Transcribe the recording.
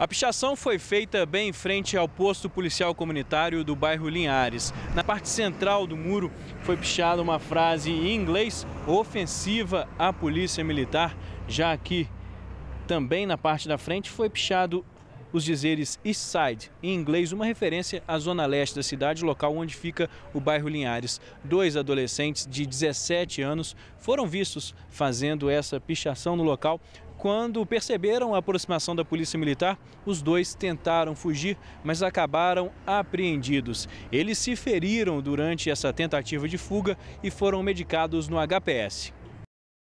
A pichação foi feita bem em frente ao posto policial comunitário do bairro Linhares. Na parte central do muro foi pichada uma frase em inglês ofensiva à polícia militar. Já aqui, também na parte da frente, foi pichado os dizeres East Side, em inglês, uma referência à zona leste da cidade, local onde fica o bairro Linhares. Dois adolescentes de 17 anos foram vistos fazendo essa pichação no local quando perceberam a aproximação da polícia militar, os dois tentaram fugir, mas acabaram apreendidos. Eles se feriram durante essa tentativa de fuga e foram medicados no HPS.